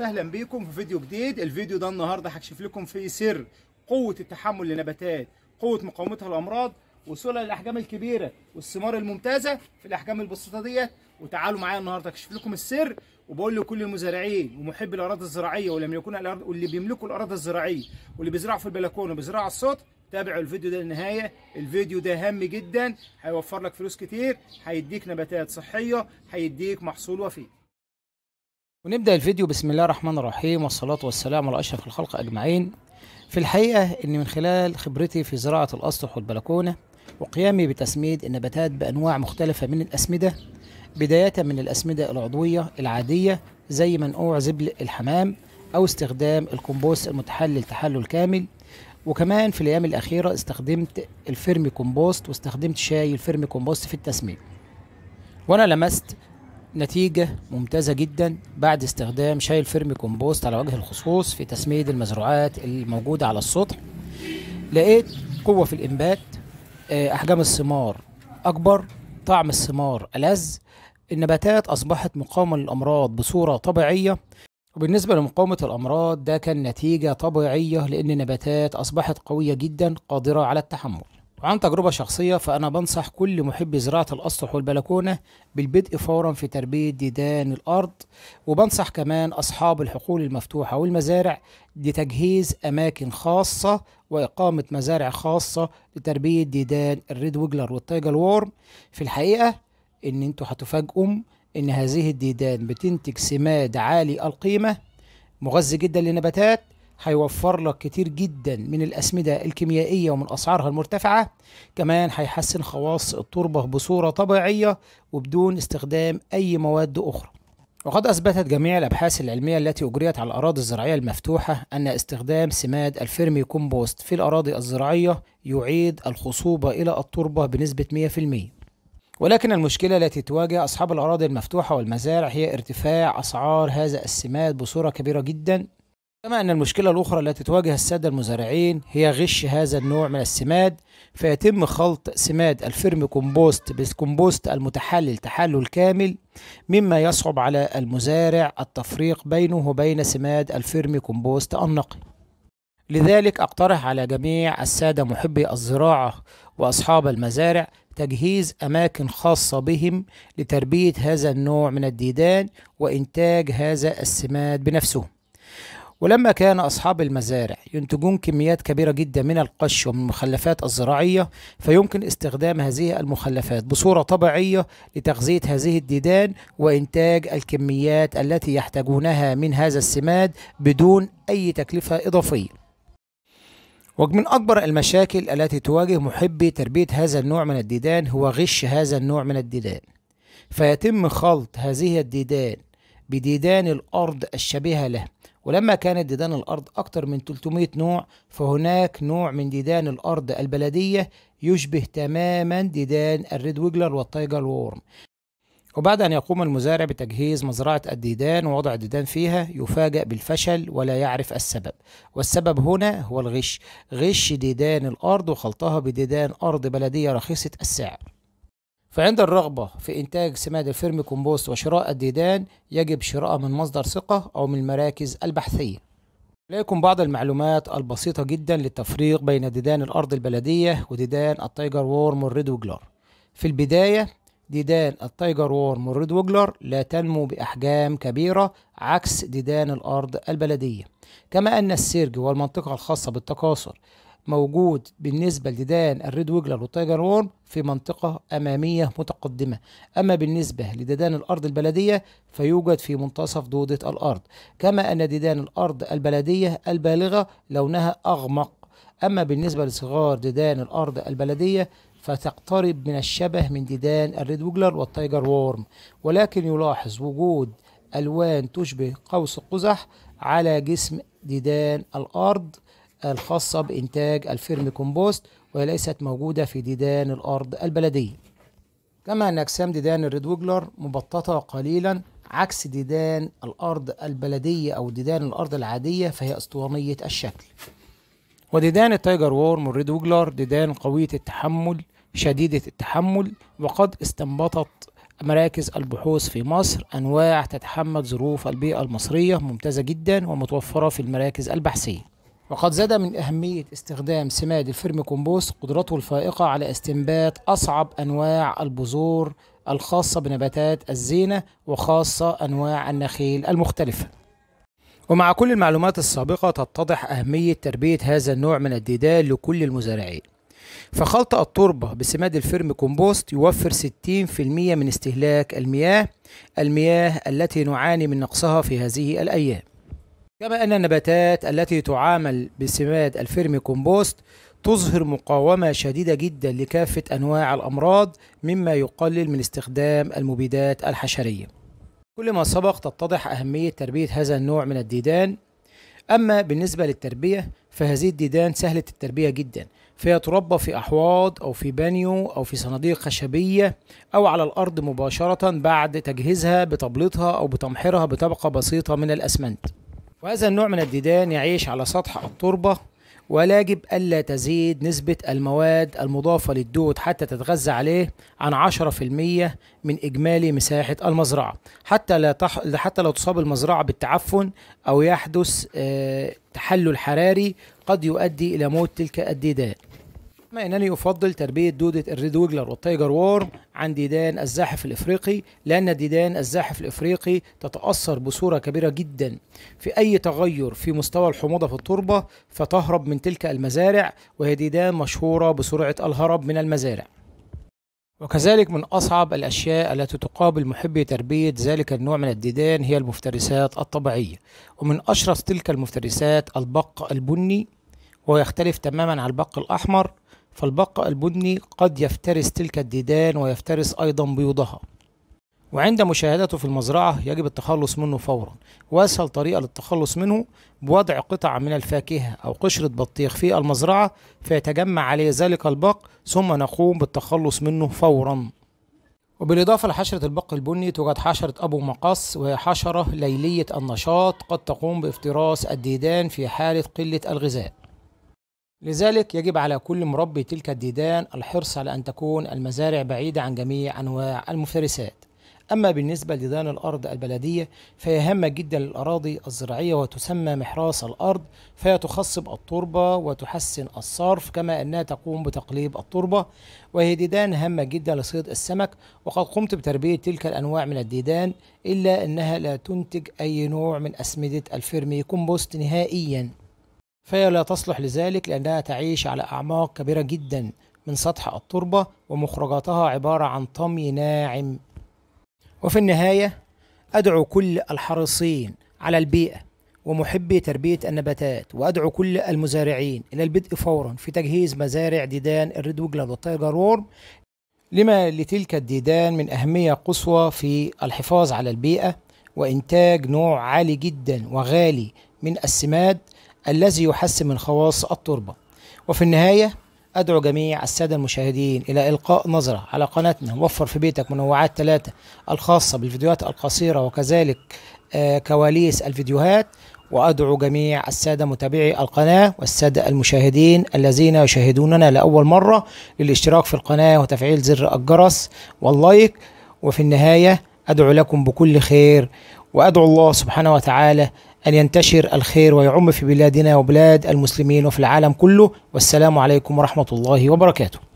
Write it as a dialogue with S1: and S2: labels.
S1: اهلا بيكم في فيديو جديد الفيديو ده النهارده هكشف لكم فيه سر قوه التحمل لنباتات قوه مقاومتها للامراض وصولها للاحجام الكبيره والثمار الممتازه في الاحجام البسيطه ديت وتعالوا معايا النهارده اكشف لكم السر وبقول لكل المزارعين ومحبي الاراضي الزراعيه ولم يكون الأراضي واللي بيملكوا الاراضي الزراعيه واللي بيزرعوا في البلكونه وبيزرعوا على السطح تابعوا الفيديو ده للنهايه الفيديو ده هام جدا هيوفر لك فلوس كتير هيديك نباتات صحيه هيديك محصول وفيه ونبدأ الفيديو بسم الله الرحمن الرحيم والصلاة والسلام على أشرف الخلق أجمعين في الحقيقة أن من خلال خبرتي في زراعة الأسطح والبلكونة وقيامي بتسميد النباتات بأنواع مختلفة من الأسمدة بداية من الأسمدة العضوية العادية زي منقوع زبل الحمام أو استخدام الكومبوست المتحلل تحلل كامل وكمان في الأيام الأخيرة استخدمت الفيرمي كومبوست واستخدمت شاي الفيرمي كومبوست في التسميد وأنا لمست نتيجة ممتازة جدا بعد استخدام شاي الفيرمي كومبوست على وجه الخصوص في تسميد المزروعات الموجودة على السطح لقيت قوة في الإنبات آه، أحجام الثمار أكبر طعم الثمار ألذ النباتات أصبحت مقاومة للأمراض بصورة طبيعية وبالنسبة لمقاومة الأمراض ده كان نتيجة طبيعية لأن النباتات أصبحت قوية جدا قادرة على التحمل وعن تجربة شخصية فأنا بنصح كل محب زراعة الأسطح والبلكونة بالبدء فورا في تربية ديدان الأرض وبنصح كمان أصحاب الحقول المفتوحة والمزارع لتجهيز أماكن خاصة وإقامة مزارع خاصة لتربية ديدان الريد ويجلر والتايجر وورم في الحقيقة إن أنتوا هتفاجئوا إن هذه الديدان بتنتج سماد عالي القيمة مغذي جدا للنباتات هيوفر لك كتير جدا من الأسمدة الكيميائية ومن أسعارها المرتفعة كمان هيحسن خواص التربة بصورة طبيعية وبدون استخدام أي مواد أخرى وقد أثبتت جميع الأبحاث العلمية التي أجريت على الأراضي الزراعية المفتوحة أن استخدام سماد الفيرمي كومبوست في الأراضي الزراعية يعيد الخصوبة إلى التربة بنسبة 100% ولكن المشكلة التي تواجه أصحاب الأراضي المفتوحة والمزارع هي ارتفاع أسعار هذا السماد بصورة كبيرة جدا كما أن المشكلة الأخرى التي تواجه السادة المزارعين هي غش هذا النوع من السماد فيتم خلط سماد الفيرم كومبوست بالكومبوست المتحلل تحلل كامل مما يصعب على المزارع التفريق بينه وبين سماد الفيرم كومبوست النقي لذلك أقترح على جميع السادة محبي الزراعة وأصحاب المزارع تجهيز أماكن خاصة بهم لتربية هذا النوع من الديدان وإنتاج هذا السماد بنفسه ولما كان أصحاب المزارع ينتجون كميات كبيرة جدا من القش ومن المخلفات الزراعية فيمكن استخدام هذه المخلفات بصورة طبيعية لتغذية هذه الديدان وإنتاج الكميات التي يحتاجونها من هذا السماد بدون أي تكلفة إضافية ومن أكبر المشاكل التي تواجه محبي تربية هذا النوع من الديدان هو غش هذا النوع من الديدان فيتم خلط هذه الديدان بديدان الأرض الشبيهة له ولما كانت ديدان الأرض أكثر من 300 نوع فهناك نوع من ديدان الأرض البلدية يشبه تماما ديدان الريد ويجلر والتايجر وورم وبعد أن يقوم المزارع بتجهيز مزرعة الديدان ووضع الديدان فيها يفاجأ بالفشل ولا يعرف السبب والسبب هنا هو الغش غش ديدان الأرض وخلطها بديدان أرض بلدية رخيصة السعر فعند الرغبة في إنتاج سماد الفيرمي كومبوست وشراء الديدان يجب شراءها من مصدر ثقة أو من المراكز البحثية لكم بعض المعلومات البسيطة جدا للتفريق بين ديدان الأرض البلدية وديدان التايجر وورم والريد وجلر في البداية ديدان التايجر وورم والريد وجلر لا تنمو بأحجام كبيرة عكس ديدان الأرض البلدية كما أن السيرج والمنطقة الخاصة بالتكاثر موجود بالنسبة لديدان الريد ويجلر والتايجر في منطقة أمامية متقدمة أما بالنسبة لديدان الأرض البلدية فيوجد في منتصف دودة الأرض كما أن ديدان الأرض البلدية البالغة لونها أغمق أما بالنسبة لصغار ديدان الأرض البلدية فتقترب من الشبه من ديدان الريد ويجلر والتايجر وورم ولكن يلاحظ وجود ألوان تشبه قوس قزح على جسم ديدان الأرض الخاصة بإنتاج الفيرم كومبوست وهي ليست موجودة في ديدان الأرض البلدية كما أن أجسام ديدان الريد ويجلر مبططة قليلا عكس ديدان الأرض البلدية أو ديدان الأرض العادية فهي أسطوانية الشكل وديدان التايجر وورم ويجلر ديدان قوية التحمل شديدة التحمل وقد استنبطت مراكز البحوث في مصر أنواع تتحمل ظروف البيئة المصرية ممتازة جدا ومتوفرة في المراكز البحثية وقد زاد من أهمية استخدام سماد الفيرم كومبوست قدرته الفائقة على استنبات أصعب أنواع البذور الخاصة بنباتات الزينة وخاصة أنواع النخيل المختلفة ومع كل المعلومات السابقة تتضح أهمية تربية هذا النوع من الديدان لكل المزارعين فخلط التربة بسماد الفيرم كومبوست يوفر 60% من استهلاك المياه المياه التي نعاني من نقصها في هذه الأيام كما أن النباتات التي تعامل بسماد الفيرمي كومبوست تظهر مقاومة شديدة جدا لكافة أنواع الأمراض مما يقلل من استخدام المبيدات الحشرية كل ما سبق تتضح أهمية تربية هذا النوع من الديدان أما بالنسبة للتربية فهذه الديدان سهلة التربية جدا فهي تربى في أحواض أو في بانيو أو في صناديق خشبية أو على الأرض مباشرة بعد تجهيزها بتبليطها أو بتمحيرها بطبقة بسيطة من الأسمنت وهذا النوع من الديدان يعيش على سطح التربة ولا يجب ألا تزيد نسبة المواد المضافة للدود حتى تتغذى عليه عن 10% من إجمالي مساحة المزرعة حتى لا تح... حتى لو تصاب المزرعة بالتعفن أو يحدث آه، تحلل حراري قد يؤدي إلى موت تلك الديدان كما أنني أفضل تربية دودة الريد ويجلر والتايجر وورم عن ديدان الزاحف الإفريقي لأن ديدان الزاحف الإفريقي تتأثر بصورة كبيرة جدا في أي تغير في مستوى الحموضة في التربة فتهرب من تلك المزارع وهي ديدان مشهورة بسرعة الهرب من المزارع وكذلك من أصعب الأشياء التي تقابل محبي تربية ذلك النوع من الديدان هي المفترسات الطبيعية ومن أشرس تلك المفترسات البق البني ويختلف تماما عن البق الأحمر فالبقاء البني قد يفترس تلك الديدان ويفترس أيضا بيوضها وعند مشاهدته في المزرعة يجب التخلص منه فورا وأسهل طريقة للتخلص منه بوضع قطع من الفاكهة أو قشرة بطيخ في المزرعة فيتجمع عليه ذلك البق ثم نقوم بالتخلص منه فورا وبالإضافة لحشرة البق البني توجد حشرة أبو مقص وهي حشرة ليلية النشاط قد تقوم بافتراس الديدان في حالة قلة الغذاء لذلك يجب على كل مربي تلك الديدان الحرص على أن تكون المزارع بعيدة عن جميع أنواع المفترسات أما بالنسبة لديدان الأرض البلدية فهي هامة جدا للأراضي الزراعية وتسمى محراث الأرض فهي تخصب التربة وتحسن الصرف كما أنها تقوم بتقليب التربة وهي ديدان هامة جدا لصيد السمك وقد قمت بتربية تلك الأنواع من الديدان إلا أنها لا تنتج أي نوع من أسمدة الفيرمي كومبوست نهائيا فهي لا تصلح لذلك لأنها تعيش على أعماق كبيرة جدا من سطح التربة ومخرجاتها عبارة عن طمي ناعم وفي النهاية أدعو كل الحريصين على البيئة ومحبي تربية النباتات وأدعو كل المزارعين إلى البدء فورا في تجهيز مزارع ديدان الريد وجلاند والتايجر وورم لما لتلك الديدان من أهمية قصوى في الحفاظ على البيئة وإنتاج نوع عالي جدا وغالي من السماد الذي يحسن من خواص التربة وفي النهاية أدعو جميع السادة المشاهدين إلى إلقاء نظرة على قناتنا وفر في بيتك منوعات ثلاثة الخاصة بالفيديوهات القصيرة وكذلك آه، كواليس الفيديوهات وأدعو جميع السادة متابعي القناة والسادة المشاهدين الذين يشاهدوننا لأول مرة للاشتراك في القناة وتفعيل زر الجرس واللايك وفي النهاية أدعو لكم بكل خير وأدعو الله سبحانه وتعالى أن ينتشر الخير ويعم في بلادنا وبلاد المسلمين وفي العالم كله والسلام عليكم ورحمة الله وبركاته